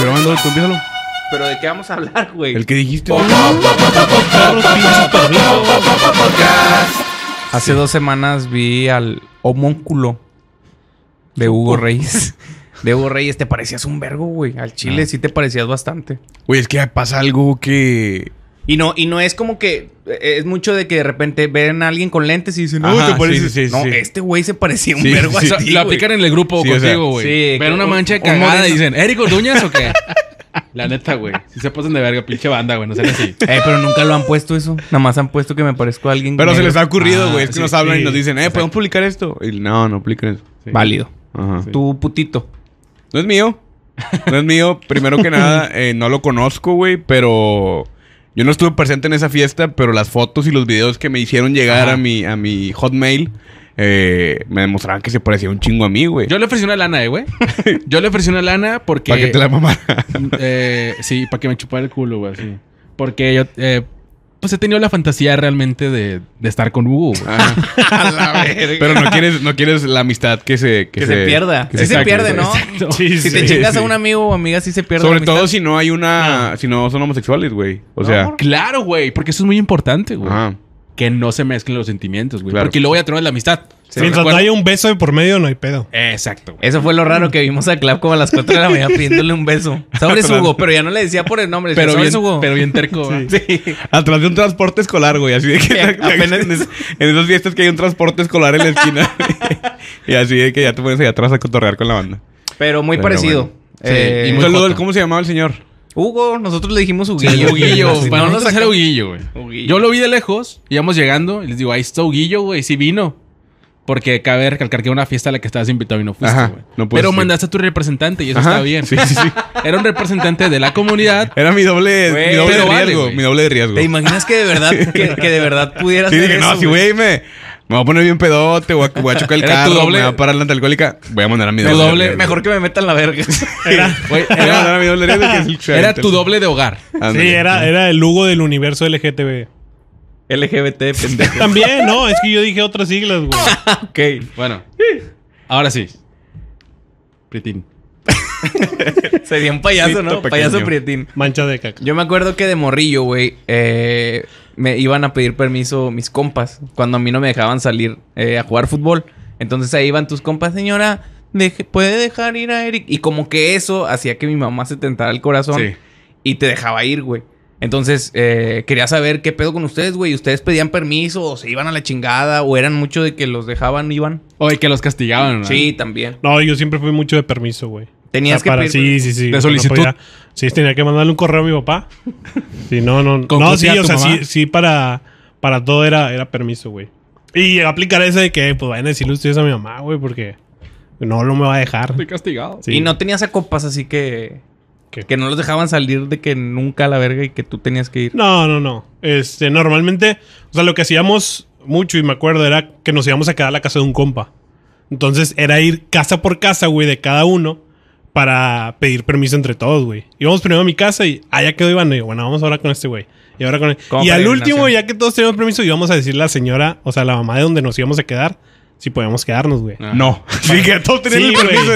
grabando, tú empiézalo. Pero de qué vamos a hablar, güey. El que dijiste. Hace dos semanas vi al homónculo de Hugo Reyes. De Hugo Reyes, te parecías un vergo, güey. Al chile ah. sí te parecías bastante. Güey, es que pasa algo que y no, y no es como que eh, es mucho de que de repente ven a alguien con lentes y dicen, no, te no, este güey se parecía un vergo. Y lo aplican en el grupo contigo, güey. Sí, una mancha de cagada y dicen, ¿Eric Orduñas o qué? La neta, güey. Si se pasan de verga, pinche banda, güey. No sé así. Eh, pero nunca lo han puesto eso. Nada más han puesto que me parezco a alguien. Pero se les ha ocurrido, güey. es que ah, nos hablan y nos dicen, eh, ¿podemos publicar esto? Y no, no publiquen eso. Válido. Ajá. Tu putito. No es mío. No es mío. Primero que nada, eh, no lo conozco, güey, pero yo no estuve presente en esa fiesta, pero las fotos y los videos que me hicieron llegar a mi, a mi hotmail eh, me demostraban que se parecía un chingo a mí, güey. Yo le ofrecí una lana, eh, güey. Yo le ofrecí una lana porque. Para que te la mamara. Eh, sí, para que me chupara el culo, güey. Porque yo. Eh, pues he tenido la fantasía realmente de, de estar con Hugo, ah. A la verga. Pero no quieres, no quieres la amistad que se... Que, se, pierda. Que se, pierde, ¿no? si te chingas a un amigo o amiga, sí se pierde Sobre todo si no hay una... Si no son homosexuales, güey. O sea... claro, güey. Porque eso es muy importante, güey. Que no se mezclen los sentimientos, güey. Porque luego ya tenemos la amistad. Mientras no haya un beso de por medio, no hay pedo. Exacto. Eso fue lo raro que vimos a Clap como a las 4 de la mañana pidiéndole un beso. Sobre Hugo, pero ya no le decía por el nombre. Pero bien, Hugo. Pero bien terco. Sí. sí. Atrás de un transporte escolar, güey. Así de que apenas en, en, esas fiestas que hay un transporte escolar en la esquina. y así de que ya te pones allá atrás a cotorrear con la banda. Pero muy parecido. Eh, ¿cómo se llamaba el señor? Hugo, nosotros le dijimos Huguillo. Huguillo, para no nos a Huguillo, güey. Yo lo vi de lejos, íbamos llegando, y les digo, ahí está Huguillo, güey, sí vino. Porque cabe recalcar que era una fiesta a la que estabas invitado y no fuiste, güey. Pero mandaste a tu representante y eso estaba está bien. Sí, sí, sí. Era un representante de la comunidad. Era mi doble, mi doble de riesgo. mi doble de riesgo. ¿Te imaginas que de verdad, que, de verdad pudieras Sí, dije, no, si güey me, me voy a poner bien pedote, voy a, voy a chocar el carro, me va a parar la alcohólica, voy a mandar a mi doble. mejor que me metan la verga. Era, voy a mandar a mi doble riesgo, Era tu doble de hogar. Sí, era, era el Lugo del universo LGTB. LGBT, pendejo. También, no, es que yo dije otras siglas, güey. ok, bueno. Ahora sí. Prietín. Sería un payaso, ¿no? Payaso Prietín. Mancha de caca. Yo me acuerdo que de morrillo, güey, eh, me iban a pedir permiso mis compas cuando a mí no me dejaban salir eh, a jugar fútbol. Entonces ahí iban tus compas, señora, ¿puede dejar ir a Eric? Y como que eso hacía que mi mamá se tentara el corazón y te dejaba ir, güey. Entonces, eh, quería saber qué pedo con ustedes, güey. ¿Ustedes pedían permiso o se iban a la chingada o eran mucho de que los dejaban, iban? O de que los castigaban, Sí, también. No, yo siempre fui mucho de permiso, güey. Tenías que pedir... Sí, sí, sí. De solicitud. sí, tenía que mandarle un correo a mi papá. Si no, no. No, sí, o sea, sí, sí para, para todo era, era permiso, güey. Y aplicar ese de que, pues, vayan a decirle ustedes a mi mamá, güey, porque no lo me va a dejar. Estoy castigado. Sí. Y no tenías esa copas, así que... Que no los dejaban salir de que nunca a la verga y que tú tenías que ir. No, no, no. Este, normalmente, o sea, lo que hacíamos mucho, y me acuerdo, era que nos íbamos a quedar a la casa de un compa. Entonces era ir casa por casa, güey, de cada uno para pedir permiso entre todos, güey. Íbamos primero a mi casa y allá quedó Iván. Y bueno, vamos ahora con este güey. Y ahora con el... Y al último, ya que todos teníamos permiso, íbamos a decirle a la señora, o sea, la mamá de donde nos íbamos a quedar, si podíamos quedarnos, güey. No. sí, que todos teníamos permiso.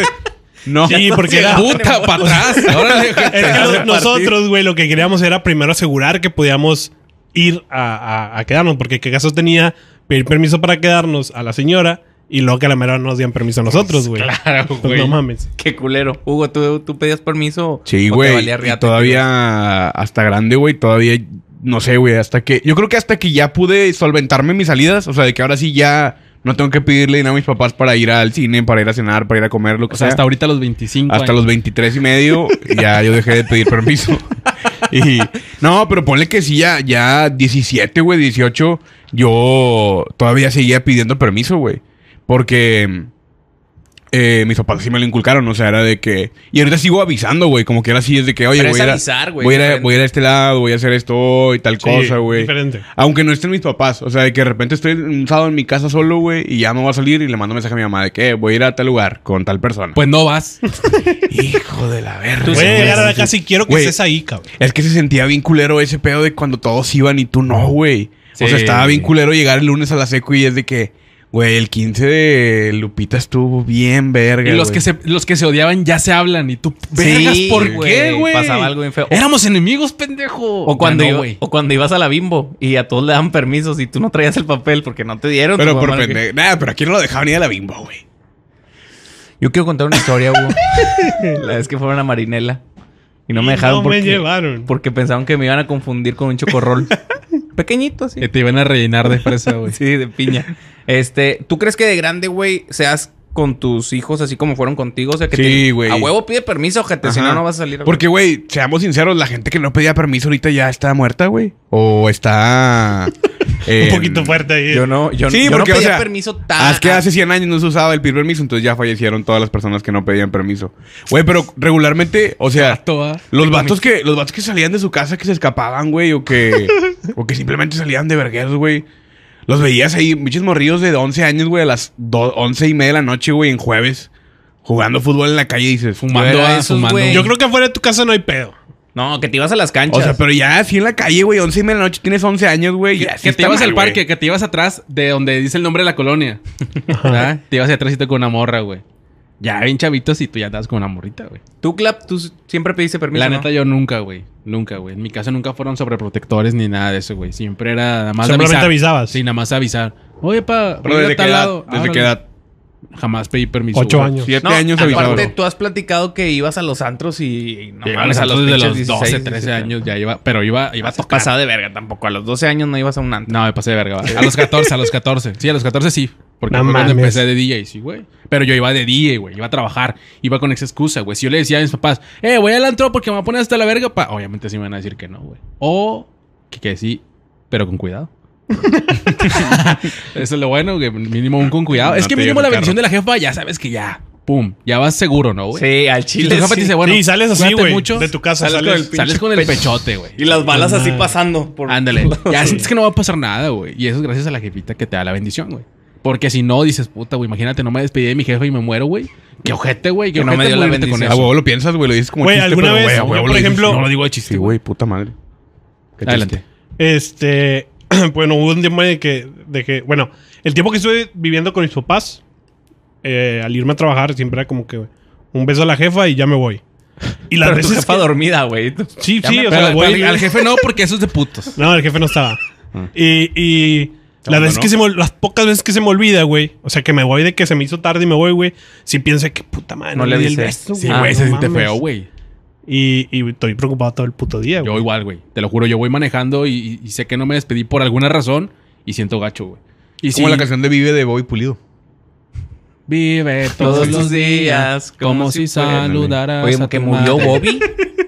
No. Sí, porque era... Puta, para atrás. es nosotros, güey, lo que queríamos era primero asegurar que podíamos ir a, quedarnos. Porque qué casos tenía pedir permiso para quedarnos a la señora... Y luego que a la mera nos dieran permiso a nosotros, güey. Claro, pues güey. no mames. Qué culero. Hugo, ¿tú, tú pedías permiso? Sí, güey. Todavía, hasta grande, güey, todavía, no sé, güey, hasta que... Yo creo que hasta que ya pude solventarme mis salidas, o sea, de que ahora sí ya no tengo que pedirle a mis papás para ir al cine, para ir a cenar, para ir a comer, lo que o sea. hasta ahorita los 25. Hasta los 23 y medio, ya yo dejé de pedir permiso. y no, pero ponle que sí, ya, ya 17, güey, 18, yo todavía seguía pidiendo permiso, güey. Porque eh, mis papás sí me lo inculcaron, o sea, era de que. Y ahorita sigo avisando, güey, como que ahora sí es de que, oye, voy, voy, a, voy, a ir a este lado, voy a hacer esto y tal cosa, güey. Diferente. Aunque no estén mis papás, o sea, de que de repente estoy un sábado en mi casa solo, güey, y ya no voy a salir y le mando mensaje a mi mamá de que eh, voy a ir a tal lugar con tal persona. Pues no vas. Hijo de la verga. Tú voy a llegar a la casa y quiero que estés ahí, cabrón. Es que se sentía bien culero ese pedo de cuando todos iban y tú no, güey. O sea, estaba bien culero llegar el lunes a la seco y es de que. Güey, el 15 de Lupita estuvo bien verga. Y los, que se, los que se odiaban ya se hablan. Y tú, vergas, ¿por qué, güey? Pasaba algo bien feo. Éramos enemigos, pendejo. O cuando, o cuando ibas a la bimbo y a todos le daban permisos y tú no traías el papel porque no te dieron. Pero por pendejo. pero aquí no lo dejaban ni a la bimbo, güey. Yo quiero contar una historia, güey. la vez que fueron a Marinela. Y no me dejaron no me llevaron. porque pensaban que me iban a confundir con un chocorrol. pequeñito, así Que te iban a rellenar de fresa, güey. sí, de piña. Este, ¿tú crees que de grande, güey, seas con tus hijos así como fueron contigo? O sea, que sí, güey. a huevo pide permiso, gente si no, no vas a salir. Porque, güey, seamos sinceros, la gente que no pedía permiso ahorita ya está muerta, güey. O está... Eh, un poquito fuerte ahí. Yo no, yo, sí, porque no pedía sea, permiso Es que hace 100 años no se usaba el permiso, entonces ya fallecieron todas las personas que no pedían permiso. Güey, pero regularmente, o sea, los vatos que los vatos que salían de su casa que se escapaban, güey, o que o que simplemente salían de vergueros, güey. Los veías ahí, muchos morridos de 11 años, güey, a las 11 y media de la noche, güey, en jueves, jugando fútbol en la calle y dices, fumando, fumando. Yo creo que afuera de tu casa no hay pedo. No, que te ibas a las canchas. O sea, pero ya así en la calle, güey, 11 de la noche, tienes 11 años, güey. Que, que te ibas al parque, que te ibas atrás de donde dice el nombre de la colonia. te ibas atrás y te con una morra, güey. Ya bien chavitos y tú ya andabas con una morrita, güey. ¿Tú, Clap, tú siempre pediste permiso? La neta, yo nunca, güey. Nunca, güey. En mi casa nunca fueron sobreprotectores ni nada de eso, güey. Siempre era nada más Simplemente avisar. avisabas. Sí, nada más avisar. Oye, pa, pero desde qué edad, desde ah, qué edad jamás pedí permiso. Ocho años. Siete años Aparte, tú has platicado que ibas a los antros y, no. a los los 12, 13 años ya iba, pero iba, iba a de verga tampoco. A los 12 años no ibas a un antro. No, me pasé de verga. A los 14, a los 14. Sí, a los 14 sí. Porque empecé de DJ, sí, güey. Pero yo iba de DJ, güey. Iba a trabajar. Iba con esa excusa, güey. Si yo le decía a mis papás, eh, voy al antro porque me voy a poner hasta la verga, Obviamente sí me van a decir que no, güey. O que sí, pero con cuidado. Eso es lo bueno, que mínimo un con cuidado. es que mínimo la bendición de la jefa, ya sabes que ya. Pum, ya vas seguro, ¿no, güey? Sí, al chile. Y tu jefa dice, bueno, sales así, güey. De tu casa sales, con, el pechote, güey. Y las balas así pasando. Por... Ándale. Ya sientes que no va a pasar nada, güey. Y eso es gracias a la jefita que te da la bendición, güey. Porque si no, dices, puta, güey, imagínate, no me despedí de mi jefa y me muero, güey. Qué ojete, güey. Que, no me dio la bendición. Con eso. A huevo lo piensas, güey. Lo dices como chiste, pero, vez, güey, por ejemplo... no lo digo de chiste, güey. puta madre. Qué Adelante. Este... bueno, hubo un tiempo de que, de bueno, el tiempo que estuve viviendo con mis papás, eh, al irme a trabajar, siempre era como que un beso a la jefa y ya me voy. Y la veces jefa dormida, güey. Sí, sí, o sea, al, jefe no, porque eso es de putos. No, el jefe no estaba. Ah. y, y la vez que las pocas veces que se me olvida, güey. O sea, que me voy de que se me hizo tarde y me voy, güey. Si piensa que puta madre. No, le, el Sí, güey, se siente feo, güey. Y, estoy preocupado todo el puto día, güey. Yo igual, güey. Te lo juro, yo voy manejando y, sé que no me despedí por alguna razón y siento gacho, güey. Y como la canción de Vive de Bobby Pulido. Vive todos los días como, si saludaras Oye, que murió Bobby.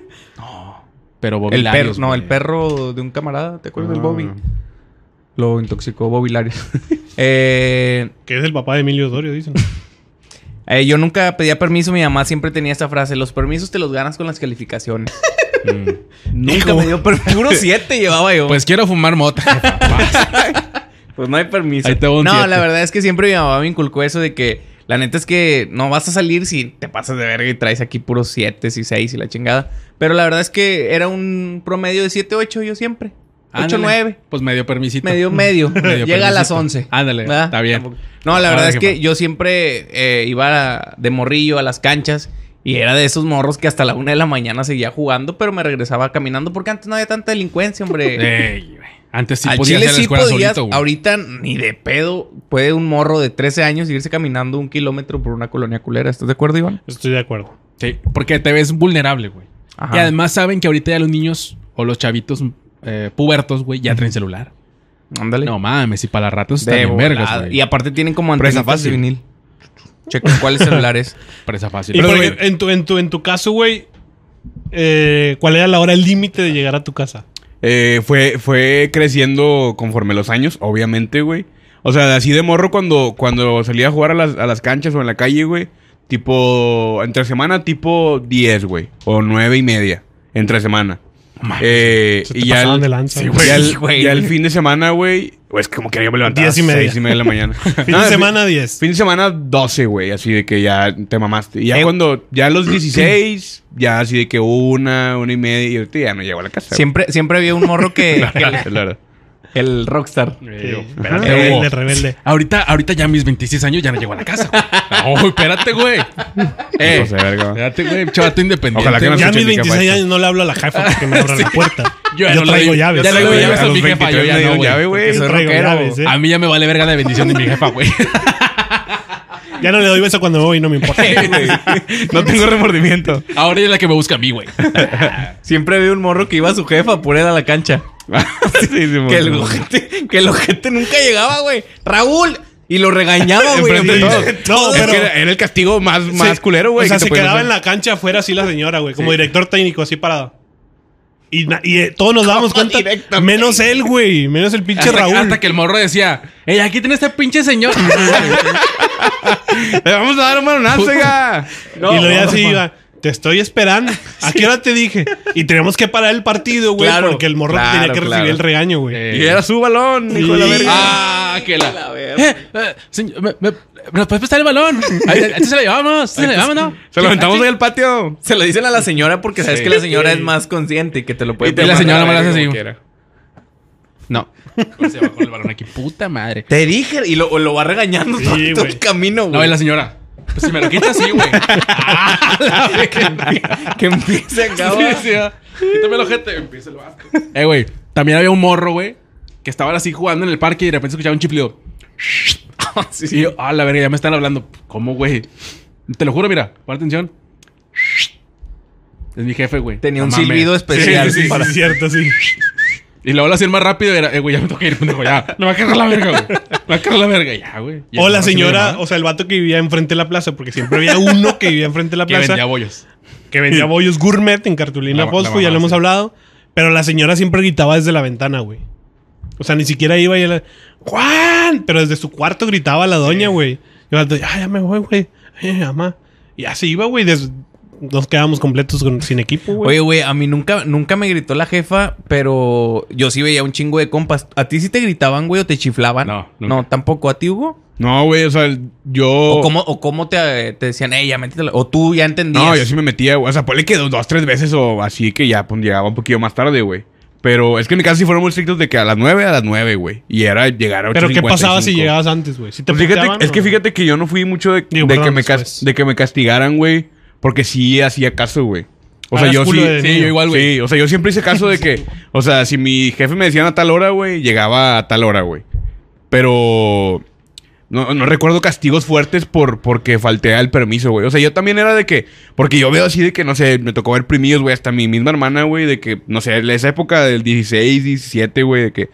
no, pero Bobby el perro, No, el perro de un camarada, ¿te acuerdas del Bobby? Ah. Lo intoxicó Bobby Larios. Eh, que es el papá de Emilio Dorio, dicen. Eh, yo nunca pedía permiso, mi mamá siempre tenía esta frase, los permisos te los ganas con las calificaciones. Mm. Nunca me dio permiso. Puro 7 llevaba yo. Pues quiero fumar mota. pues no hay permiso. no, la verdad es que siempre mi mamá me inculcó eso de que la neta es que no vas a salir si te pasas de verga y traes aquí puros 7 y 6 y la chingada. Pero la verdad es que era un promedio de 7, 8 yo siempre. 8, 9. Pues medio permisito. Medio, medio. Llega a las 11. Ándale, está bien. No, la verdad es que, yo siempre eh, iba de morrillo a las canchas y era de esos morros que hasta la una de la mañana seguía jugando, pero me regresaba caminando porque antes no había tanta delincuencia, hombre. antes sí Al podías la escuela sí güey. Ahorita ni de pedo puede un morro de 13 años irse caminando un kilómetro por una colonia culera. ¿Estás de acuerdo, Iván? Estoy de acuerdo. Sí, porque te ves vulnerable, güey. Y además saben que ahorita ya los niños o los chavitos eh, pubertos, güey, ya traen celular. Ándale. No mames, y para la rata están vergas, güey. Y aparte tienen como Presa fácil. de vinil. Checa cuáles celulares. Presa fácil. Pero, en, tu, en, caso, güey, eh, ¿cuál era la hora el límite de llegar a tu casa? Eh, fue, fue creciendo conforme los años, obviamente, güey. O sea, así de morro cuando, cuando salía a jugar a las, a las canchas o en la calle, güey. Tipo, entre semana, tipo 10, güey. O nueve y media, entre semana. Eh, y ya al, y al, fin de semana, güey. Es como que yo me a las y media de la mañana. fin de semana 10. Fin de semana 12, güey. Así de que ya te mamaste. Y ya eh, cuando, ya a los 16, ya así de que una, una y media. Y ya no llegó a la casa. Siempre, siempre había un morro que. claro. El rockstar. Eh, eh, el, rebelde. Ahorita, ahorita ya mis 26 años ya no llego a la casa. Ay, espérate, güey. no eh, sé, verga. Espérate, güey. Chavato independiente. Ojalá que no ya mis 26 años no le hablo a la jefa porque me abra la puerta. Yo, traigo llaves. Ya le doy llaves a, mi jefa. Yo ya no, llave, güey. Llaves, A mí ya me vale verga la bendición de mi jefa, güey. Ya no le doy beso cuando me voy, no me importa. no tengo remordimiento. Ahora ella es la que me busca a mí, güey. Siempre veo un morro que iba a su jefa Por poner a la cancha. que, el ojete, nunca llegaba, güey. Raúl. Y lo regañaba, güey. era el castigo más, más culero, güey. O sea, se quedaba en la cancha afuera así la señora, güey. Como director técnico, así parado. Y, eh, todos nos dábamos cuenta. Menos él, güey. Menos el pinche Raúl. Hasta que el morro decía: Ey, eh, aquí tiene este pinche señor. Le vamos a dar un manonazo, No, y lo veía así iba. Te estoy esperando. ¿A qué hora te dije? Y tenemos que parar el partido, güey, porque el morro tenía que recibir el regaño, güey. Y era su balón, hijo de la verga. Ah, ah, que la. Eh, eh, me, puedes prestar el balón? Ahí, se lo llevamos. Se lo llevamos, ¿no? Se lo aventamos ahí al patio. Se lo dicen a la señora porque sabes que la señora es más consciente y que te lo puede Y la señora no me lo hace así. No. Se bajó el balón aquí. Puta madre. Te dije. Y lo, lo va regañando todo, todo el camino, güey. No, es la señora. Pues si me lo quita así, güey. Ah, que, que empiece acá. Sí, ah. Quítame el ojete. Empieza el vasco. Eh, güey. También había un morro, güey, que estaba así jugando en el parque y de repente escuchaba un chiflido. Ah, sí. Y yo, ah, la verga, ya me están hablando. ¿Cómo, güey? Te lo juro, mira, pon atención. Es mi jefe, güey. Tenía un silbido especial. Sí, sí, cierto, sí. Y la ola más rápido era, eh, güey, ya me toca ir, pendejo, ya. Me va a cargar la verga, güey. Me va a cargar la verga, ya, güey. o la señora, o sea, el vato que vivía enfrente de la plaza, porque siempre había uno que vivía enfrente de la plaza. que vendía bollos. Que vendía bollos gourmet en cartulina fosfo, ya lo hemos hablado. Pero la señora siempre gritaba desde la ventana, güey. O sea, ni siquiera iba y era, ¡Juan! Pero desde su cuarto gritaba la doña, güey. Y el vato, ah, ya me voy, güey. Ay, mamá. Y así iba, güey, desde nos quedamos completos sin equipo, güey. Oye, güey, a mí nunca, nunca me gritó la jefa, pero yo sí veía un chingo de compas. ¿A ti sí te gritaban, güey, o te chiflaban? No. No, tampoco. ¿A ti, Hugo? No, güey, o sea, yo. O cómo, o cómo te, te, decían, hey, ya O tú ya entendías. No, yo sí me metía, güey. O sea, ponle que dos, dos, tres veces o así que ya pues, llegaba un poquito más tarde, güey. Pero es que en mi casa sí fueron muy estrictos de que a las nueve, a las nueve, güey. Y era llegar a 8. Pero ¿qué pasaba si llegabas antes, güey? ¿Si pues fíjate, Es que fíjate que yo no fui mucho de, que, me, pues. de que me castigaran, güey. Porque sí hacía caso, güey. O ah, sea, yo sí, sí yo igual, güey. Sí, o sea, yo siempre hice caso de que, o sea, si mi jefe me decían a tal hora, güey, llegaba a tal hora, güey. Pero no, recuerdo castigos fuertes por porque falté al permiso, güey. O sea, yo también era de que, porque yo veo así de que, no sé, me tocó ver primillos, güey, hasta mi misma hermana, güey, de que, no sé, en esa época del 16, 17, güey, de que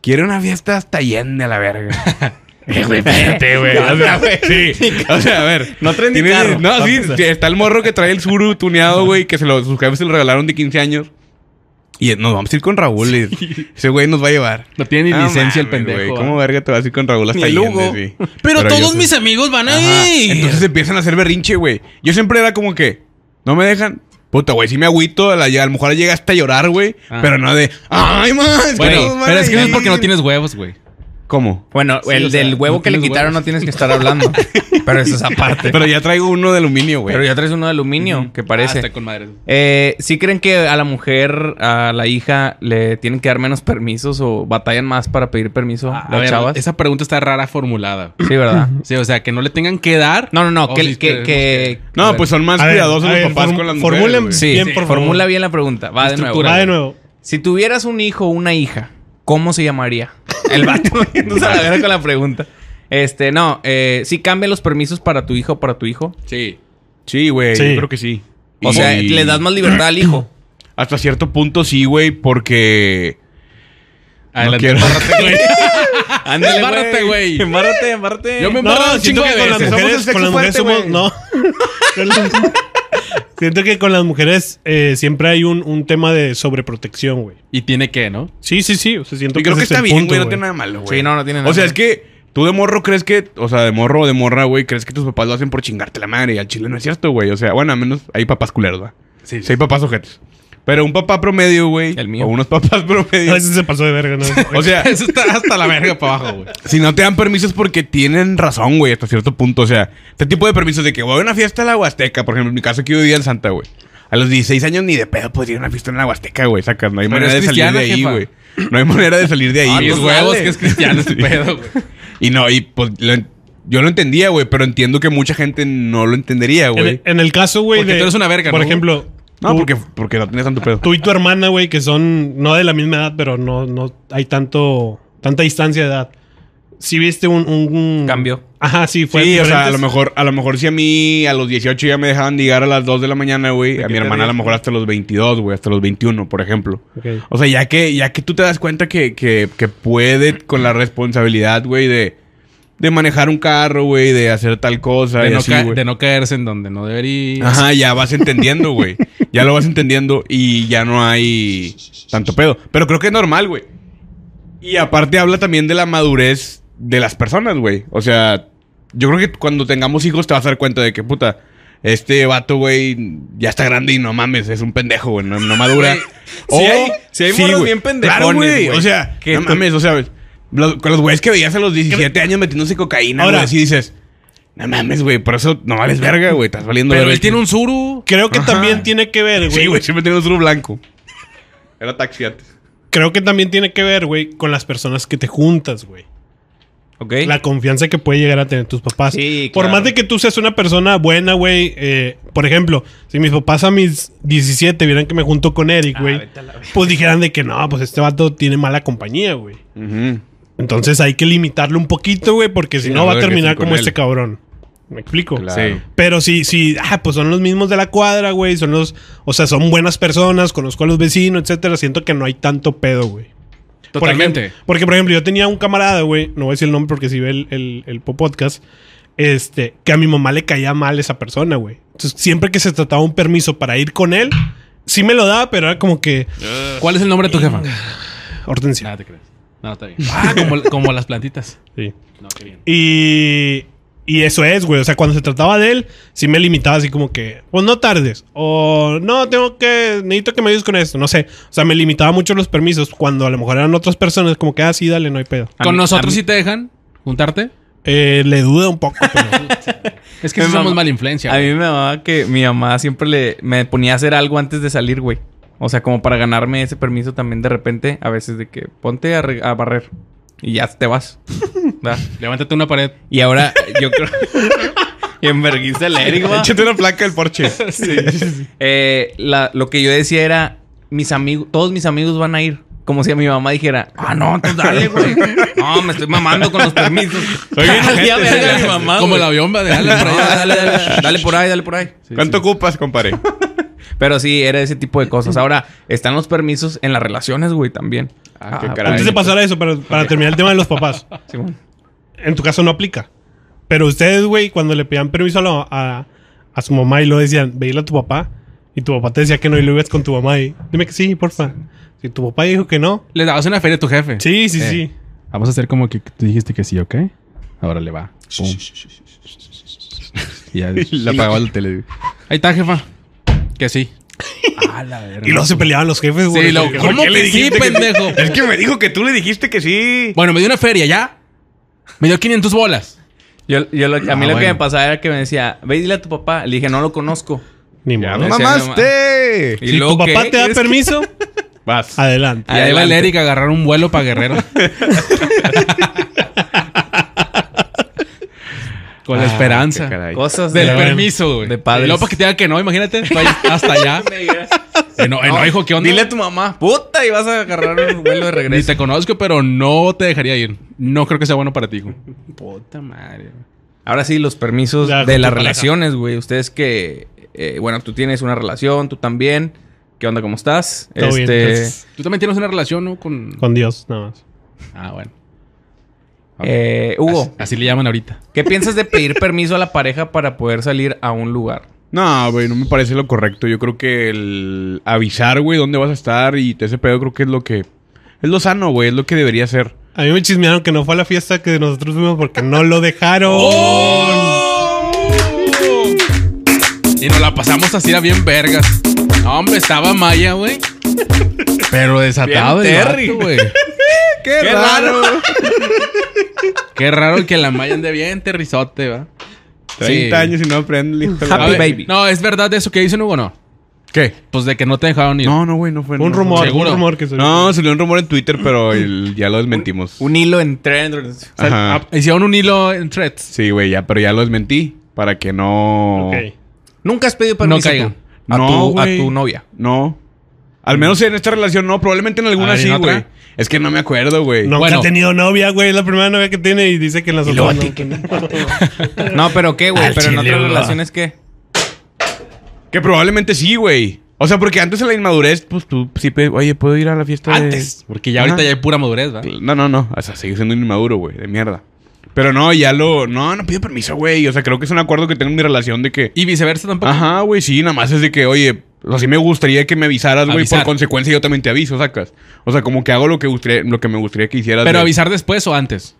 quiere una fiesta hasta Allende la verga. Eh, güey, espérate, güey. O sea, Sí. O sea, a ver. No traen ni No, sí. Está el morro que trae el suru tuneado, güey, que se lo, sus jefes se lo regalaron de 15 años. Y nos vamos a ir con Raúl. Ese güey nos va a llevar. No tiene ni licencia el pendejo. ¿Cómo verga te vas a ir con Raúl hasta ahí? Pero, todos mis amigos van ahí. Entonces empiezan a hacer berrinche, güey. Yo siempre era como que, no me dejan, Puta, güey, sí me agüito. A, lo mejor llega hasta a llorar, güey. Ah. Pero no de. ¡Ay, más! Bueno, pero es que no es porque no tienes huevos, güey. ¿Cómo? Bueno, el del huevo que le quitaron no tienes que estar hablando. pero eso es aparte. Pero ya traigo uno de aluminio, güey. Pero ya traes uno de aluminio, que parece. Ah, con madres. Eh, ¿Sí creen que a la mujer, a la hija, le tienen que dar menos permisos o batallan más para pedir permiso las chavas? Esa pregunta está rara formulada. Sí, ¿verdad? sí, o sea, que no le tengan que dar. No, no, no. Que, No, pues son más cuidadosos los papás con las mujeres. Formula bien la pregunta. Va de nuevo. Si tuvieras un hijo o una hija, ¿cómo se llamaría? El vato yéndose a la con la pregunta. Este, no, eh, sí cambia los permisos para tu hijo o para tu hijo. Sí. Sí, güey. Sí. Yo creo que sí. O sea, le das más libertad al hijo. Hasta cierto punto sí, güey, porque. Adelante, no güey. Ándale, güey. Embárrate, embárrate. Yo me embarro no, chingo con las mujeres, con las mujeres No. Siento que con las mujeres eh, siempre hay un, tema de sobreprotección, güey. Y tiene que, ¿no? Sí, sí, sí. O sea, siento Y creo que está bien, güey. No tiene nada malo, güey. Sí, no, no tiene nada. O sea, es que tú de morro crees que, o sea, de morro o de morra, güey, crees que tus papás lo hacen por chingarte la madre. Y al chile no es cierto, güey. O sea, bueno, al menos hay papás culeros, ¿va? Sí, Sí, hay papás ojetes. Pero un papá promedio, güey. El mío. O unos papás promedio. A veces se pasó de verga, ¿no? o sea, eso está hasta la verga para abajo, güey. Si no te dan permisos porque tienen razón, güey, hasta cierto punto. O sea, este tipo de permisos de que voy a una fiesta en la Huasteca, por ejemplo, en mi caso que yo vivía en Santa, güey. A los 16 años ni de pedo podría ir a una fiesta en la Huasteca, güey. Sacas, no hay manera de salir de ahí, güey. No hay manera de salir de ahí. güey. los huevos que es cristiano este pedo, güey. Y no, y pues yo lo entendía, güey, pero entiendo que mucha gente no lo entendería, güey. En, el caso, güey, de. Tú eres una verga, Por ejemplo, no, porque, porque no tenías tanto pedo. Tú y tu hermana, güey, que son no de la misma edad, pero no, no hay tanto tanta distancia de edad. Sí viste un, cambio. Ajá, sí, fue. Sí, o sea, a lo mejor, a lo mejor si a mí a los 18 ya me dejaban llegar a las 2 de la mañana, güey, a mi hermana a lo mejor hasta los 22, güey, hasta los 21, por ejemplo. O sea, ya que ya que tú te das cuenta que, que, que puede con la responsabilidad, güey, de de manejar un carro, güey, de hacer tal cosa. De, no caerse en donde no debería. Ajá, ya vas entendiendo, güey. ya lo vas entendiendo y ya no hay tanto pedo. Pero creo que es normal, güey. Y aparte habla también de la madurez de las personas, güey. O sea, yo creo que cuando tengamos hijos te vas a dar cuenta de que, puta, este vato, güey, ya está grande y no mames, es un pendejo, güey, no, madura. o, si hay, sí, bien pendejones, güey. O sea, no mames, o sea con los güeyes que veías a los 17 años metiéndose cocaína, Ahora, sí dices. No mames, güey, por eso no vales verga, güey, estás valiendo Pero él tiene un suru. Creo que también tiene que ver, güey. Sí, güey, siempre tiene un suru blanco. Era taxi antes. Creo que también tiene que ver, güey, con las personas que te juntas, güey. Ok. La confianza que puede llegar a tener tus papás. Sí, Por más de que tú seas una persona buena, güey. Eh, por ejemplo, si mis papás a mis 17 vieran que me junto con Eric, ah, güey. pues dijeran de que no, pues este vato tiene mala compañía, güey. Ajá. Entonces hay que limitarlo un poquito, güey, porque si no va a terminar como este cabrón. Me explico. Sí. Pero si, si, ah, pues son los mismos de la cuadra, güey. Son los, o sea, son buenas personas, conozco a los vecinos, etcétera. Siento que no hay tanto pedo, güey. Totalmente. porque, por ejemplo, yo tenía un camarada, güey, no voy a decir el nombre porque si ve el, podcast, este, que a mi mamá le caía mal esa persona, güey. Entonces, siempre que se trataba un permiso para ir con él, sí me lo daba, pero era como que. ¿Cuál es el nombre de tu jefa? Hortensia. Nada te crees. Ah, como, las plantitas. Y. eso es, güey. O sea, cuando se trataba de él, sí me limitaba así como que, pues no tardes. O no, tengo que, necesito que me ayudes con esto. No sé. O sea, me limitaba mucho los permisos cuando a lo mejor eran otras personas, como que, así, ah, dale, no hay pedo. ¿Con nosotros sí te dejan juntarte? Eh, le duda un poco, es que somos mala influencia. A mí me mamaba que mi mamá siempre le, me ponía a hacer algo antes de salir, güey. O sea, como para ganarme ese permiso también de repente, a veces de que ponte a, barrer y ya te vas. Levántate una pared. Y ahora yo creo. y enverguiste el Eric, Échate una placa del porche. sí. Eh, lo que yo decía era: mis amigos, todos mis amigos van a ir. Como si a mi mamá dijera, ah, no, tú dale, güey. No, me estoy mamando con los permisos. Como la biomba de dale por ahí, dale, dale, dale, por ahí, dale por ahí. ¿Cuánto ocupas, compadre? Pero sí, era ese tipo de cosas. Ahora, están los permisos en las relaciones, güey, también. Ah, ah qué Antes pues de pasar a eso, para, para terminar el tema de los papás. En tu caso no aplica. Pero ustedes, güey, cuando le pedían permiso a, su mamá y lo decían, ve a tu papá. Y tu papá te decía que no y lo ibas con tu mamá y dime que sí, porfa. Si tu papá dijo que no. Le dabas una feria a tu jefe. Sí, sí, eh. sí. Vamos a hacer como que tú dijiste que sí, ¿ok? Ahora le va. y ya le apagaba el tele. Ahí está, jefa. Que sí. Ah, la Y luego se peleaban los jefes, güey. ¿Cómo que sí, pendejo? Es que me dijo que tú le dijiste que sí. Bueno, me dio una feria, ¿ya? Me dio 500 bolas. Yo, yo a mí ah, lo que me pasaba era que me decía, ve dile a tu papá. Le dije, no lo conozco. Ni modo. ¡Mamaste! ¿Y si tu papá te da permiso, vas. Adelante. Ahí va Eric a agarrar un vuelo para Guerrero. Con la ah, esperanza. Cosas del permiso, güey. De padres. Y para que te diga que no, imagínate. Hasta allá. no, no, hijo, ¿qué onda? Dile a tu mamá, puta, y vas a agarrar un vuelo de regreso. Ni te conozco, pero no te dejaría ir. No creo que sea bueno para ti, hijo. Puta madre. Ahora sí, los permisos de las relaciones, güey. Ustedes que. Eh, bueno, tú tienes una relación, tú también. ¿Qué onda? ¿Cómo estás? Todo este, Tú también tienes una relación, ¿no? con Dios, nada más. Ah, bueno. Eh, Hugo. Así, le llaman ahorita. ¿Qué piensas de pedir permiso a la pareja para poder salir a un lugar? No, güey, no me parece lo correcto. Yo creo que el avisar, güey, dónde vas a estar y ese pedo creo que es lo que... Es lo sano, güey, es lo que debería ser. A mí me chismearon que no fue a la fiesta que nosotros fuimos porque no lo dejaron. ¡Oh! Y nos la pasamos así a bien vergas. hombre, estaba Maya, güey. Pero desatado Terry. güey. Qué, raro. Qué raro que la Maya de bien terrizote, ¿va? 30 años y no aprende. Happy baby. No, ¿es verdad eso que dicen, Hugo? No. ¿Qué? Pues de que no te dejaron ir. No, no, güey, no fue. Un rumor, un rumor que salió. No, salió un rumor en Twitter, pero ya lo desmentimos. Un, hilo en threads. Ah, hicieron un hilo en threads. Sí, güey, ya, pero ya lo desmentí. Para que no. Ok. Nunca has pedido para No caigan. no, a tu novia. No. Al menos en esta relación no, probablemente en alguna sí, güey. Es que no me acuerdo, güey. No, bueno. ha tenido novia, güey. Es la primera novia que tiene y dice que en las otras. No. Que no. pero qué, güey. pero en otras relaciones, ¿qué? Que probablemente sí, güey. O sea, porque antes de la inmadurez, pues tú sí, oye, puedo ir a la fiesta. Antes. Porque ya ahorita ya hay pura madurez, ¿verdad? No, no, no. O sea, sigue siendo inmaduro, güey. De mierda. Pero no, ya lo. No, no pido permiso, güey. O sea, creo que es un acuerdo que tengo en mi relación de que. Y viceversa tampoco. Ajá, güey, sí, nada más es de que, oye, o sea, sí me gustaría que me avisaras, güey. Por consecuencia, yo también te aviso, sacas. O sea, como que hago lo que, lo que me gustaría que hicieras. ¿Pero avisar después o antes?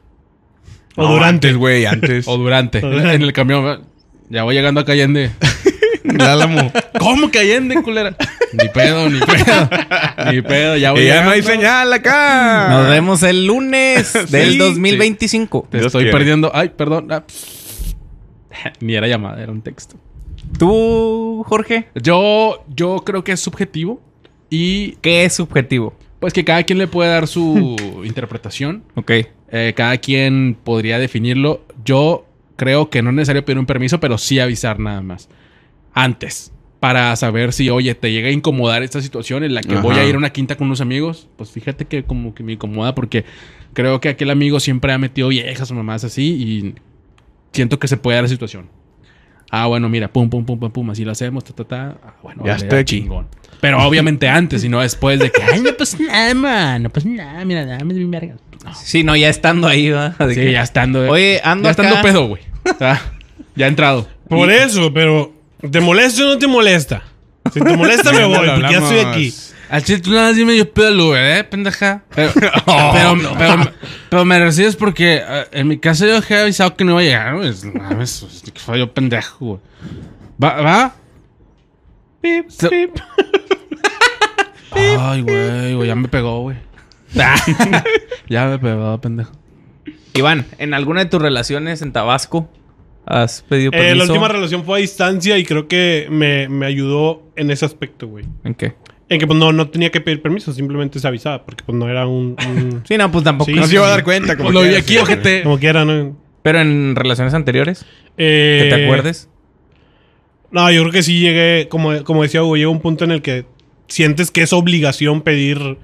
O durante. güey, antes. O durante. En, el camión. Ya voy llegando a Cayende. ¿Cómo que Allende, culera? Ni pedo, ni pedo. Ni pedo, ya voy Y ya no hay señal acá. Nos vemos el lunes del 2025. Te estoy perdiendo. Ay, perdón. Ah, ni era llamada, era un texto. ¿Tú, Jorge? Yo, yo creo que es subjetivo. Y. ¿Qué es subjetivo? Pues que cada quien le puede dar su interpretación. Ok. Eh, cada quien podría definirlo. Yo creo que no es necesario pedir un permiso, pero sí avisar nada más. Antes. Para saber si, oye, te llega a incomodar esta situación en la que voy a ir a una quinta con unos amigos. Pues fíjate que como que me incomoda porque creo que aquel amigo siempre ha metido viejas o mamás así y siento que se puede dar la situación. Ah, bueno, mira, pum, pum, pum, pum, pum, así lo hacemos, ta, ta, ta. Ah, bueno, ya está chingón. Pero obviamente antes y no después de que, ay, no pasa nada, man, no pasa nada, mira, nada, mi verga. Sí, no, ya estando ahí, ¿verdad? Así sí, ya estando. Eh, Oye, ando Ya estando pedo, güey. Ah, ya he entrado. Por eso, pero ¿te molesta o no te molesta? Si te molesta, me voy, porque ya estoy aquí. Al chile tú nada más dime, yo pedo el Uber, ¿eh, pendeja? Pero, oh, pero, me recibes porque eh, en mi casa yo dejé avisado que no iba a llegar, güey. Mames, que fue yo pendejo, güey. ¿Va? ¿Va? Pip, pip. Ay, güey, güey, ya me pegó, güey. ya me pegó, pendejo. Iván, ¿en alguna de tus relaciones en Tabasco has pedido eh, permiso? la última relación fue a distancia y creo que me, me ayudó en ese aspecto, güey. ¿En qué? En que pues no, no tenía que pedir permiso, simplemente se avisaba, porque pues no era un. Sí, no, pues tampoco. no se iba a dar cuenta. Como lo vi Pero en relaciones anteriores, eh, te acuerdes. No, yo creo que sí llegué, como, como decía Hugo, llega un punto en el que sientes que es obligación pedir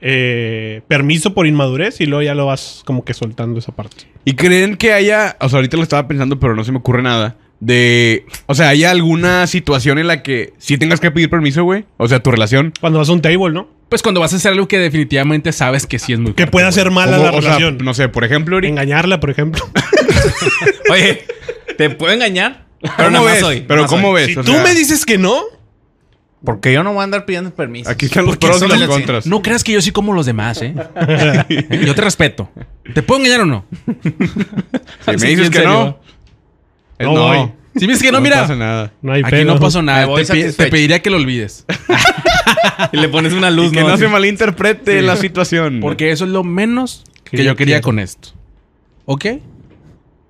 eh, permiso por inmadurez y luego ya lo vas como que soltando esa parte. ¿Y creen que haya, o sea, ahorita lo estaba pensando, pero no se me ocurre nada, de. O sea, ¿hay alguna situación en la que sí tengas que pedir permiso, güey? O sea, tu relación. Cuando vas a un table, ¿no? Pues cuando vas a hacer algo que definitivamente sabes que sí es muy. Que puede pueda ser mala la relación. no sé, por ejemplo. Uri- Engañarla, por ejemplo. Oye, ¿te puedo engañar? Pero no ves? Pero ¿cómo ves? si tú me dices que no, Porque yo no voy a andar pidiendo permiso. Aquí están los pros y los contras. No creas que yo sí como los demás, ¿eh? Yo te respeto. ¿Te puedo engañar o no? Si me dices que no, eh, no, Si me que no, mira. nada. Aquí no pasó nada. Te, pediría que lo olvides. y le pones una luz, Que no, se malinterprete la situación. Porque eso es lo menos que, yo quería con esto. ¿Ok?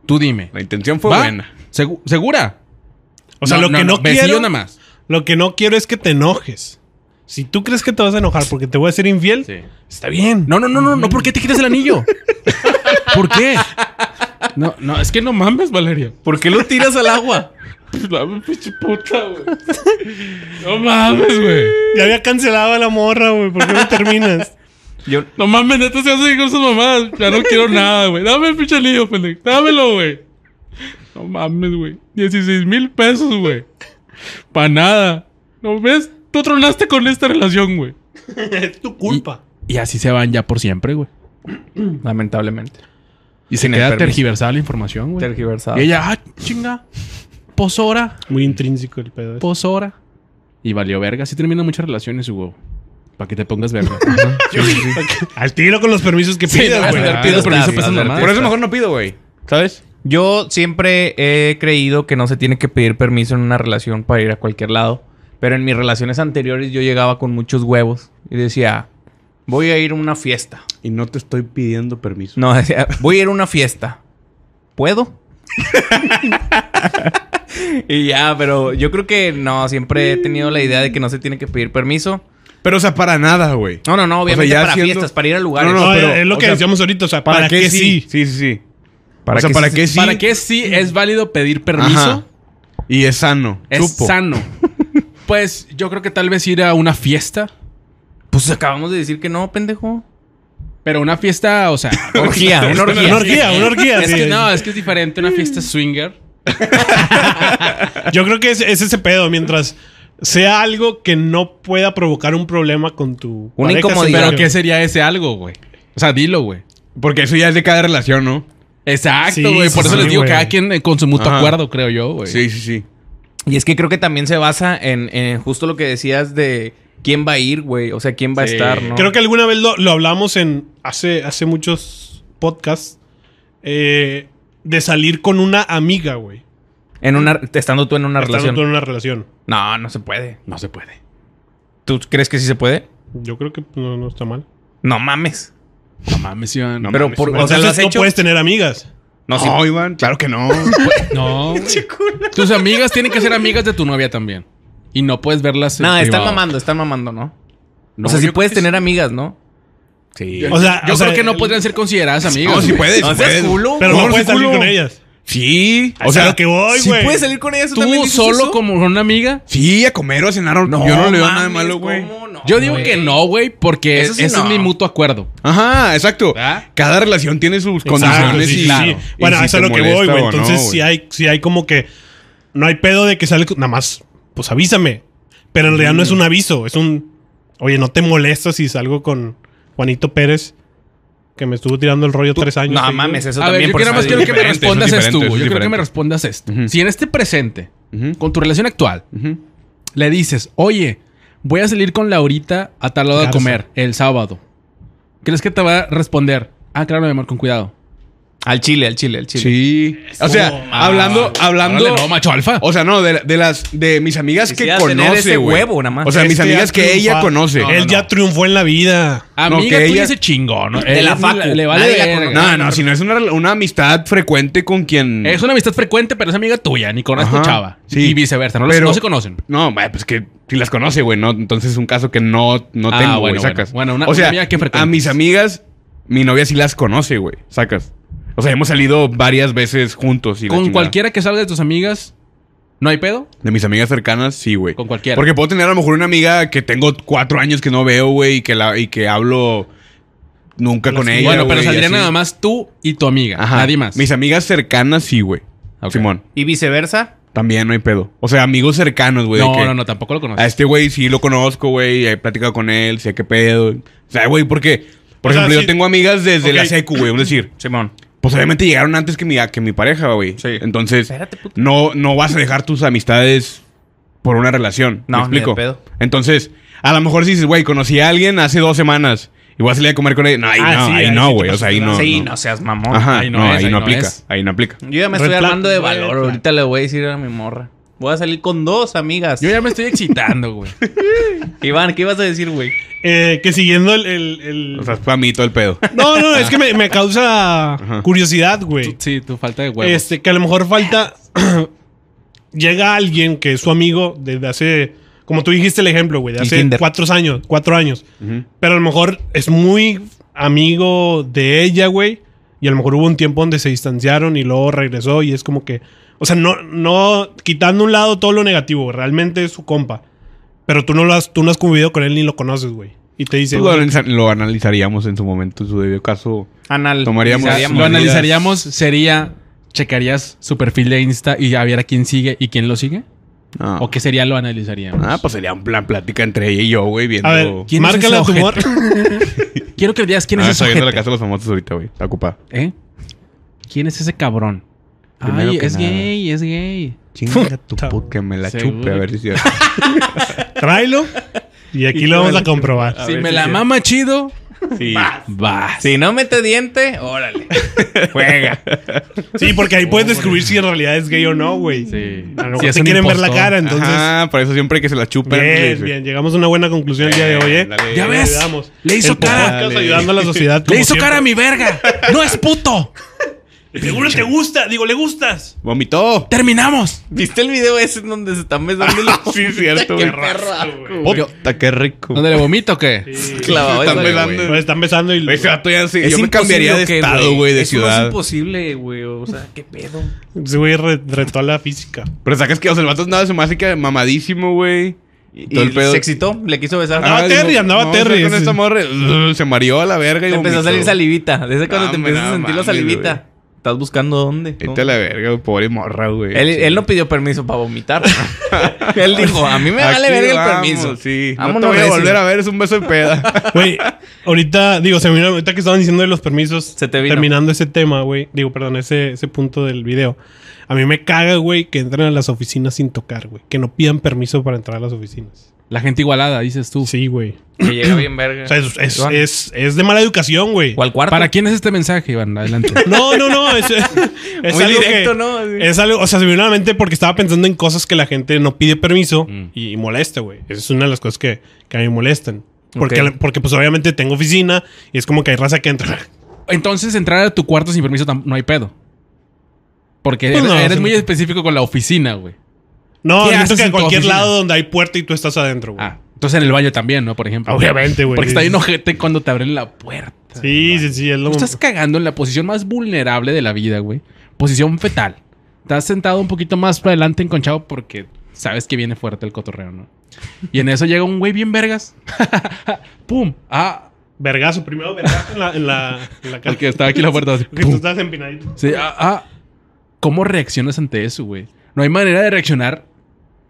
Tú dime. La intención fue buena. ¿Segura? O sea, lo que no, quiero. Lo que no quiero es que te enojes. Si tú crees que te vas a enojar porque te voy a ser infiel, está bien. No, no, no, no, no, ¿por qué te quitas el anillo? ¿Por qué? No, no, es que no mames, Valeria. ¿Por qué lo tiras al agua? Dame pues, pinche puta, güey. No mames, güey. Ya había cancelado a la morra, güey. ¿Por qué no terminas? Yo... No mames, neta se hace con sus mamadas, Ya no quiero nada, güey. Dame el pinche lío, pendejo. Dámelo, güey. No mames, güey. 16 mil pesos, güey. Pa' nada. ¿No ves? Tú tronaste con esta relación, güey. es tu culpa. Y, así se van ya por siempre, güey. Lamentablemente. Y se, queda tergiversada la información, güey. Tergiversada. Y ella, ah, chinga. Posora. Muy intrínseco el pedo. Posora. Y valió verga. Así termina muchas relaciones, Hugo. Para que te pongas verga. Al tiro con los permisos que pido, güey. Ah, por eso mejor no pido, güey. ¿Sabes? Yo siempre he creído que no se tiene que pedir permiso en una relación para ir a cualquier lado. Pero en mis relaciones anteriores yo llegaba con muchos huevos y decía, voy a ir a una fiesta. Y no te estoy pidiendo permiso. No, decía, voy a ir a una fiesta. ¿Puedo? y ya, pero yo creo que no, siempre he tenido la idea de que no se tiene que pedir permiso. Pero, o sea, para nada, güey. No, no, no, obviamente para fiestas, para ir a lugares. No, no, es lo que decíamos ahorita, o sea, ¿para, que qué, sí? sí? Sí, sí, ¿Para o sea, ¿para sí? qué sí? ¿Para qué sí es válido pedir permiso? Y es sano. Es sano. Pues yo creo que tal vez ir a una fiesta. Pues acabamos de decir que no, pendejo. Pero una fiesta, o sea, orgía, una orgía. Una orgía, es que no, es que es diferente una fiesta swinger. yo creo que es, ese pedo mientras sea algo que no pueda provocar un problema con tu pareja, Pero ¿qué sería ese algo, güey? O sea, dilo, güey. Porque eso ya es de cada relación, ¿no? Exacto, güey. Por eso les digo, que cada quien eh, con su mutuo acuerdo, creo yo, güey. Sí, sí, sí. Y es que creo que también se basa en, justo lo que decías de quién va a ir, güey. O sea, quién va a estar, ¿no? Creo que alguna vez lo, hablamos en hace, hace muchos podcasts eh, de salir con una amiga, güey. En una, estando tú en una relación. Estando tú en una relación. No, no se puede. No se puede. ¿Tú crees que sí se puede? Yo creo que no, está mal. No mames. No mames, Iván. No Pero por, has no puedes tener amigas. No, Iván, claro que no. no. Tus amigas tienen que ser amigas de tu novia también. Y no puedes verlas. No, están mamando, están mamando, ¿no? o sea, sí puedes tener amigas, ¿no? Sí. O sea, yo creo que no podrían ser consideradas amigas. No, si puedes. No, Culo, pero no, no puedes salir con ellas. Sí. O sea, lo que voy, güey. Si puedes salir con ella. ¿Tú, solo como con una amiga? Sí, a comer o a cenar. No, yo no le veo nada malo, güey. yo digo que no, güey, porque ese es mi mutuo acuerdo. Ajá, exacto. Cada relación tiene sus condiciones y, Bueno, eso es lo que voy, güey. Entonces, si hay, si hay como que... No hay pedo de que sale... Nada más, pues avísame. Pero en realidad no es un aviso, es un... Oye, no te molestas si salgo con Juanito Pérez que me estuvo tirando el rollo tres años. No mames, eso a también. Ver, yo quiero, más quiero que me respondas esto. yo quiero que me respondas esto. Si en este presente, con tu relación actual, le dices, oye, voy a salir con Laurita a tal lado a comer el sábado, ¿crees que te va a responder? Ah, claro, mi amor, con cuidado. Al Chile, al Chile, al Chile. Sí. O sea, oh, ah, hablando, hablando. no, macho alfa. O sea, no, de, las de mis amigas que conoce, ese huevo, nada más. O sea, mis este amigas que ella conoce. Él ya triunfó en la vida. Amiga que tuya ella- ese chingón. ¿no? De la facu. Le vale la No, no, si no es una, una amistad frecuente con quien. Es una amistad frecuente, pero es amiga tuya, ni con la chava. sí. Y viceversa, no, no se conocen. No, pues que si las conoce, güey, no, entonces es un caso que no, no ah, tengo, güey, sacas. bueno. una- o sea, amiga que a mis amigas, mi novia sí las conoce, güey, sacas. O sea, hemos salido varias veces juntos. Y Con cualquiera que salga de tus amigas, ¿no hay pedo? De mis amigas cercanas, sí, güey. Con cualquiera. Porque puedo tener a lo mejor una amiga que tengo cuatro años que no veo, güey, y que, la, y que hablo nunca con ella. Bueno, pero saldría nada más tú y tu amiga. Ajá. Nadie más. Mis amigas cercanas, sí, güey. Simón. ¿Y viceversa? También no hay pedo. O sea, amigos cercanos, güey. no, no, no, tampoco lo conozco A este güey sí lo conozco, güey. He platicado con él, sé qué pedo. O sea, güey, porque. Por ejemplo, yo tengo amigas desde la secu, güey. Vamos decir, Simón pues obviamente llegaron antes que mi, que mi pareja, güey. Entonces, no, no vas a dejar tus amistades por una relación. No, ¿Me explico? Ni pedo. Entonces, a lo mejor si dices, güey, conocí a alguien hace dos semanas y voy a salir a comer con él. No, ahí ah, no, ahí, no, güey. o sea, ahí no. Sí, no, seas mamón. Ajá, ahí no, ahí, no aplica. Ahí no aplica. Yo ya me estoy armando de valor. Ahorita le voy a decir a mi morra. Voy a salir con dos amigas. Yo ya me estoy excitando, güey. Iván, ¿qué ibas a decir, güey? Eh, que siguiendo el, el... O sea, mí todo el pedo. No, no, es que me, causa curiosidad, güey. Sí, tu falta de huevos. Este, que a lo mejor falta... Llega alguien que es su amigo desde hace... Como tú dijiste el ejemplo, güey, de hace cuatro años. Cuatro años. Pero a lo mejor es muy amigo de ella, güey. Y a lo mejor hubo un tiempo donde se distanciaron y luego regresó y es como que o sea, no, no, quitando un lado todo lo negativo, realmente es su compa. Pero tú no, lo has, tú no has convivido con él ni lo conoces, güey. Y te dice. Pues lo, lo, analizaríamos en su momento, en su debido caso. Anal tomaríamos analizaríamos. Lo analizaríamos, sería. ¿Checarías su perfil de Insta y a ver a quién sigue y quién lo sigue? ¿O qué sería lo analizaríamos? Ah, pues sería un plan plática entre ella y yo, güey, viendo. A ver, ¿quién es a Quiero que le digas quién ah, es ese. estoy viendo la casa de los famosos ahorita, güey. Está ocupada. ¿Eh? ¿Quién es ese cabrón? Ay, es gay, es gay. Chinga tu puta, que me la chupe, a ver si es Tráelo y aquí lo vamos a comprobar. si me la mama chido, Sí. Vas. Si no mete diente, órale. Juega. Sí, porque ahí puedes descubrir si en realidad es gay o no, güey. Sí. si quieren ver la cara, entonces. Ah, por eso siempre hay que se la chupe. Bien, bien. Llegamos a una buena conclusión el día de hoy, ¿eh? ya ves. Le hizo cara. Ayudando a la sociedad. Le hizo cara a mi verga. No es puto. Seguro te gusta, digo, le gustas. Vomitó. Terminamos. ¿Viste el video ese en donde se están besando los ah, Sí, cierto, güey. Qué perro, güey. qué rico. ¿Dónde le vomito o qué? Sí. Clavado. Están besando. están besando y. Ese gato ya sí. Yo me cambiaría de estado, güey, de ciudad. es imposible, güey. O sea, qué pedo. Ese güey retó a la física. Pero sacas que, o sea, el vato nada de me hace que mamadísimo, güey. Y, se excitó, le quiso besar. Ah, Andaba Terry, andaba Terry, Con esta se mareó a la verga y empezó a salir salivita. Desde cuando te empezó a sentir la salivita. ¿Estás buscando dónde? la verga, pobre morra, güey. Él, no pidió permiso para vomitar. él dijo, a mí me vale verga el permiso. Sí, no voy a volver a ver, es un beso de peda. Güey, ahorita, digo, se ahorita que estaban diciendo de los permisos, terminando ese tema, güey, digo, perdón, ese, ese punto del video. A mí me caga, güey, que entren a las oficinas sin tocar, güey. Que no pidan permiso para entrar a las oficinas. La gente igualada, dices tú. Sí, güey. Que llega bien verga. O sea, es, de mala educación, güey. ¿Cuál cuarto? ¿Para quién es este mensaje, Iván? Adelante. no, no, no. Es, algo directo, ¿no? Es algo, o sea, se porque estaba pensando en cosas que la gente no pide permiso mm. y, molesta, güey. Esa es una de las cosas que, a mí me molestan. Porque, porque, pues, obviamente tengo oficina y es como que hay raza que entra. Entonces, entrar a tu cuarto sin permiso no hay pedo. Porque eres muy específico con la oficina, güey. No, que en cualquier lado donde hay puerta y tú estás adentro, güey. Ah, entonces en el baño también, ¿no? Por ejemplo. Obviamente, güey. Porque está bien ojete cuando te abren la puerta. Sí, sí, sí, Tú estás cagando en la posición más vulnerable de la vida, güey. Posición fetal. Estás sentado un poquito más para adelante enconchado porque sabes que viene fuerte el cotorreo, ¿no? Y en eso llega un güey bien vergas. ¡Pum! ¡Ah! Vergazo, primero vergazo en la, en la, que estaba aquí la puerta. Así, tú estás empinadito. Sí, ah, ah. ¿Cómo reaccionas ante eso, güey? No hay manera de reaccionar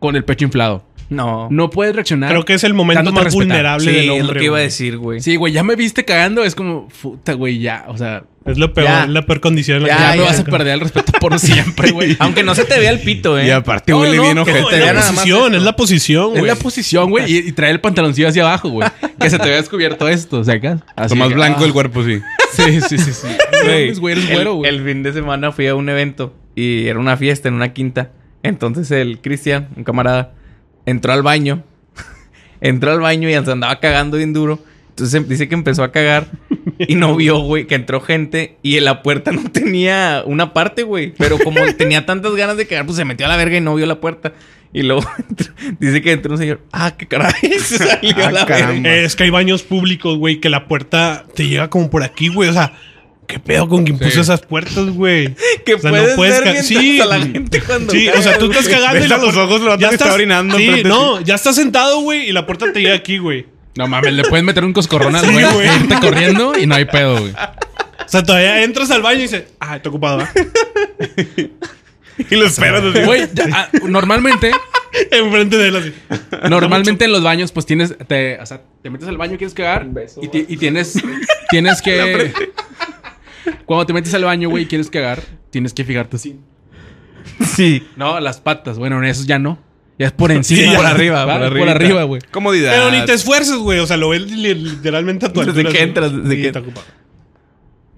con el pecho inflado. No. No puedes reaccionar. Creo que es el momento más vulnerable de lo que iba a decir, güey. Sí, güey, ya me viste cagando, es como, puta, güey, ya, o sea. Es lo peor, la peor condición en la ya, vas a perder el respeto por siempre, güey. Aunque no se te vea el pito, eh. Y aparte, güey, no, Es, la posición, es la posición, güey. Es la posición, güey, y, trae el pantaloncillo hacia abajo, güey. que se te vea descubierto esto, sacas. Así más blanco el ah. cuerpo, sí. Sí, sí, sí, sí. güey, güey. El fin de semana fui a un evento y era una fiesta en una quinta. Entonces el Cristian, un camarada, entró al baño. entró al baño y andaba cagando bien duro. Entonces em, dice que empezó a cagar y no vio, güey, que entró gente y en la puerta no tenía una parte, güey. Pero como tenía tantas ganas de cagar, pues se metió a la verga y no vio la puerta. Y luego dice que entró un señor, ah, qué caray, salió ah, la verga. Es que hay baños públicos, güey, que la puerta te llega como por aquí, güey. O sea, ¿qué pedo con quien puso esas puertas, güey? Que o sea, no puedes sí. la gente cuando Sí, o sea, tú estás cagando y la los ojos ya estás, orinando. Sí, no, ya estás sentado, güey, y la puerta te llega aquí, güey. No mames, le puedes meter un coscorrón al güey, irte corriendo y no hay pedo, güey. O sea, todavía entras al baño y dices, ah, está ocupado, ¿eh? Y lo esperas. güey, ah, normalmente. Enfrente de él así. Normalmente en los baños, pues tienes. Te, o sea, te metes al baño y quieres cagar. Beso, y, y, tienes. tienes que. Cuando te metes al baño, güey, y quieres cagar, tienes que fijarte así. Sí. No, las patas. Bueno, en esos ya no. Ya es por encima. por, arriba, por arriba, por arriba. güey. Comodidad. Pero ni te esfuerces, güey. O sea, lo ves literalmente a tu altura. Desde que entras, desde que...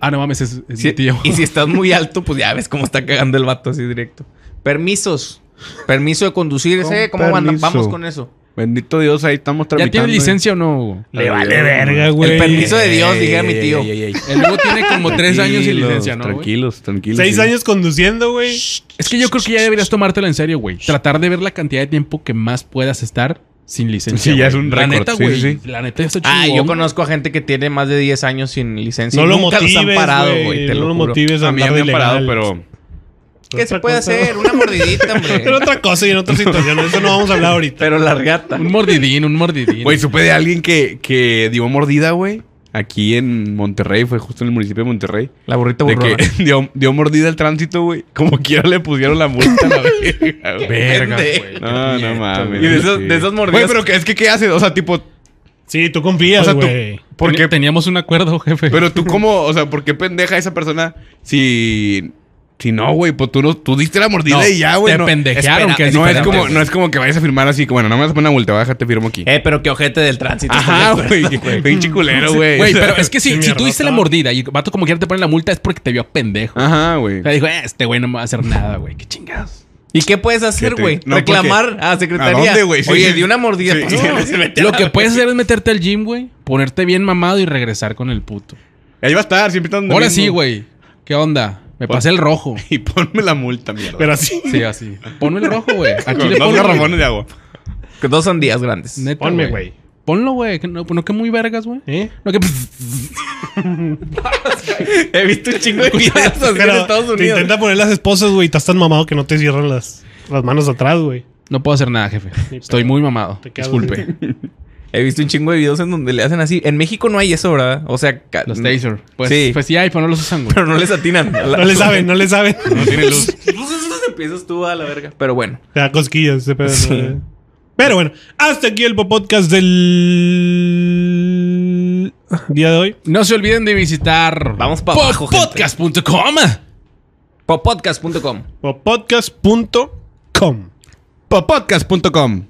ah, no mames, es, es sí, tío. Y si estás muy alto, pues ya ves cómo está cagando el vato así directo. Permisos. Permiso de conducir. ¿eh? ¿Cómo Vamos con eso. Bendito Dios, ahí estamos tramitando. ¿Ya tiene licencia eh. o no? Le vale verga, güey. El permiso de Dios, dije a mi tío. El Hugo tiene como tres años sin licencia, ¿no? Tranquilos, tranquilos. Seis años conduciendo, güey. Es que yo creo que ya deberías tomártelo en serio, güey. Tratar de ver la cantidad de tiempo que más puedas estar sin licencia. Sí, ya es un récord. La neta, güey. La neta está chido. Ah, yo conozco a gente que tiene más de diez años sin licencia. No lo motives, han parado, güey. No lo, motives a mí me han parado, pero... ¿Qué se puede hacer? Una mordidita, hombre. En otra cosa y en otra situación. Eso no vamos a hablar ahorita. Pero largata. Un mordidín, un mordidín. Güey, supe de alguien que, que dio mordida, güey. Aquí en Monterrey, fue justo en el municipio de Monterrey. La burrita burrona. De que dio, dio mordida el tránsito, güey. Como quiera le pusieron la multa la verga, güey. Verga, güey. No, no mames. Y de, esos, esas mordidas. Güey, pero es que ¿qué haces? O sea, tipo, Sí, tú confías, güey. Porque teníamos un acuerdo, jefe. Pero tú cómo, o sea, ¿por qué pendeja esa persona si si no, güey, pues tú, tú diste la mordida y ya, güey. Te pendejearon, que no, es como, no es como que vayas a firmar así, que bueno, no me vas a poner una multa baja, te firmo aquí. Eh, pero qué ojete del tránsito. Ajá, güey. Pinche culero, güey. Güey, pero es que si, tú diste la mordida y el vato como quiera te pone la multa es porque te vio pendejo. Ajá, güey. Te dijo, eh, este güey no me va a hacer nada, güey. Qué chingados. ¿Y qué puedes hacer, güey? Reclamar a secretaría. ¿A dónde, güey? Oye, di una mordida. Lo que puedes hacer es meterte al gym, güey. Ponerte bien mamado y regresar con el puto. Ahí va a estar, siempre tan Ahora sí, güey. ¿Qué onda? Me pasé el rojo. Y ponme la multa, mierda. Pero así. Sí, así. Ponme el rojo, güey. Aquí le dos garrafones de agua. Que Dos sandías grandes. Neta, Ponme, güey. Ponlo, güey. No, que muy vergas, güey. ¿Eh? No que. He visto un chingo de videos en Estados te intenta poner las esposas, güey, y estás tan mamado que no te cierran las, las manos atrás, güey. No puedo hacer nada, jefe. Estoy muy mamado. Disculpe. He visto un chingo de videos en donde le hacen así. En México no hay eso, ¿verdad? O sea... Los taser. Pues sí, pues sí hay, pero no los usan, güey. Pero no les atinan. no les saben, no le saben. No tiene luz. se pues empiezas tú a la verga. Pero bueno. Te da cosquillas ese Pero bueno, hasta aquí el podcast del día de hoy. No se olviden de visitar... Vamos para abajo, Podcast.com Popodcast.com Popodcast.com Popodcast.com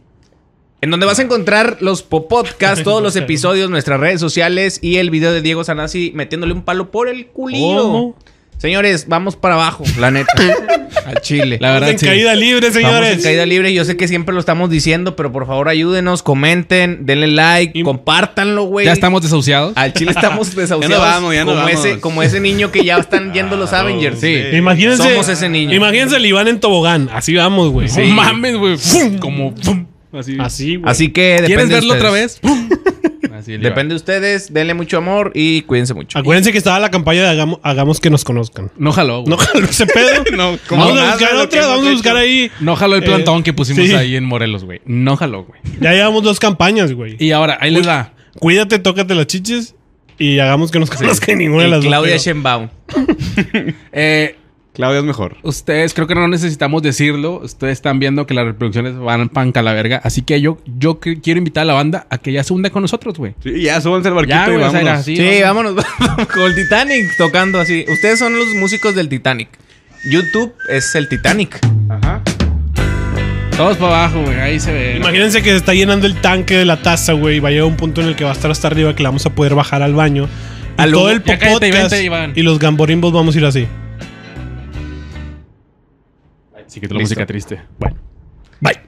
en donde vas a encontrar los podcasts, todos los episodios, nuestras redes sociales y el video de Diego Sanasi metiéndole un palo por el culillo. Señores, vamos para abajo, la neta. al Chile. La verdad, en caída libre, señores. en caída libre. Yo sé que siempre lo estamos diciendo, pero por favor ayúdenos, comenten, denle like, y... compártanlo, güey. Ya estamos desahuciados. Al Chile estamos desahuciados. vamos, como, Ese, como ese niño que ya están yendo los Avengers. Sí. Imagínense. Somos ese niño. Imagínense el Iván en tobogán. Así vamos, güey. mames, güey. Como. Así, Así, güey. Así que depende ¿Quieres verlo otra vez? Así Depende de ustedes, denle mucho amor y cuídense mucho. Acuérdense que estaba la campaña de hagamos, que nos conozcan. No jaló. Güey. No jaló ese pedo. no, vamos a buscar otra, vamos a buscar ahí. No jaló el plantón eh, que pusimos ahí en Morelos, güey. No jaló, güey. Ya llevamos dos campañas, güey. Y ahora, ahí les da. Cuídate, tócate las chiches y hagamos que nos conozcan sí. ninguna de las dos. Claudia Schenbaum. eh, Claudia es mejor. Ustedes, creo que no necesitamos decirlo. Ustedes están viendo que las reproducciones van pan a la verga. Así que yo, yo quiero invitar a la banda a que ya se hunda con nosotros, güey. Sí, ya súbanse al barquito y vámonos. sí, vámonos. con el Titanic tocando así. Ustedes son los músicos del Titanic. YouTube es el Titanic. Ajá. Todos para abajo, güey. Ahí se ve. Imagínense que se está llenando el tanque de la taza, güey. Y va a llegar un punto en el que va a estar hasta arriba que la vamos a poder bajar al baño. Y todo el podcast y, y, los gamborimbos vamos a ir así. Así que lo música triste. Bueno. Bye.